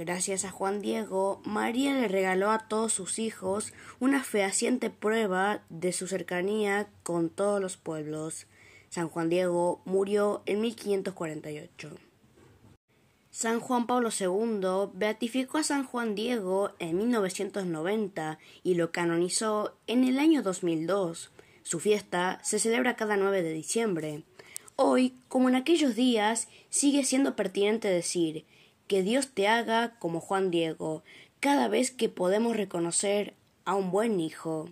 Gracias a Juan Diego, María le regaló a todos sus hijos una fehaciente prueba de su cercanía con todos los pueblos. San Juan Diego murió en 1548. San Juan Pablo II beatificó a San Juan Diego en 1990 y lo canonizó en el año 2002. Su fiesta se celebra cada 9 de diciembre. Hoy, como en aquellos días, sigue siendo pertinente decir que Dios te haga como Juan Diego, cada vez que podemos reconocer a un buen hijo.